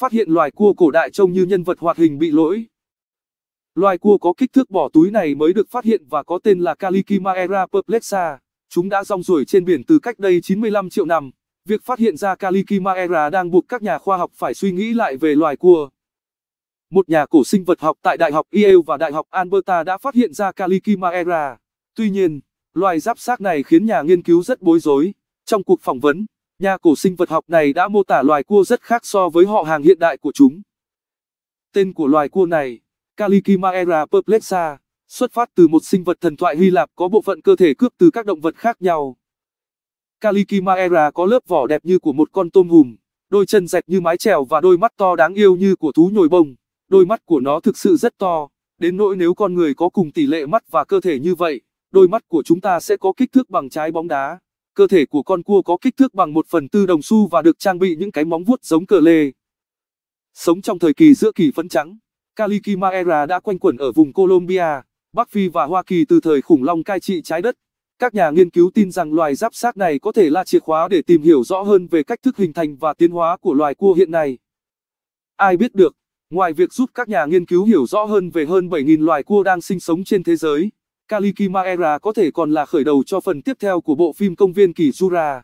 phát hiện loài cua cổ đại trông như nhân vật hoạt hình bị lỗi. Loài cua có kích thước bỏ túi này mới được phát hiện và có tên là Calichimaera perplexa. Chúng đã rong ruổi trên biển từ cách đây 95 triệu năm. Việc phát hiện ra Calichimaera đang buộc các nhà khoa học phải suy nghĩ lại về loài cua. Một nhà cổ sinh vật học tại Đại học Yale và Đại học Alberta đã phát hiện ra Calichimaera. Tuy nhiên, loài giáp xác này khiến nhà nghiên cứu rất bối rối. Trong cuộc phỏng vấn, Nhà cổ sinh vật học này đã mô tả loài cua rất khác so với họ hàng hiện đại của chúng. Tên của loài cua này, Calichimaera perplexa, xuất phát từ một sinh vật thần thoại Hy Lạp có bộ phận cơ thể cướp từ các động vật khác nhau. Calichimaera có lớp vỏ đẹp như của một con tôm hùm, đôi chân dẹt như mái chèo và đôi mắt to đáng yêu như của thú nhồi bông. Đôi mắt của nó thực sự rất to, đến nỗi nếu con người có cùng tỷ lệ mắt và cơ thể như vậy, đôi mắt của chúng ta sẽ có kích thước bằng trái bóng đá. Cơ thể của con cua có kích thước bằng 1 phần tư đồng xu và được trang bị những cái móng vuốt giống cờ lê. Sống trong thời kỳ giữa kỳ phấn trắng, Caliquimaera đã quanh quẩn ở vùng Colombia, Bắc Phi và Hoa Kỳ từ thời khủng long cai trị trái đất. Các nhà nghiên cứu tin rằng loài giáp xác này có thể là chìa khóa để tìm hiểu rõ hơn về cách thức hình thành và tiến hóa của loài cua hiện nay. Ai biết được, ngoài việc giúp các nhà nghiên cứu hiểu rõ hơn về hơn 7.000 loài cua đang sinh sống trên thế giới, Kalikimaera có thể còn là khởi đầu cho phần tiếp theo của bộ phim Công viên Kỳ Jura.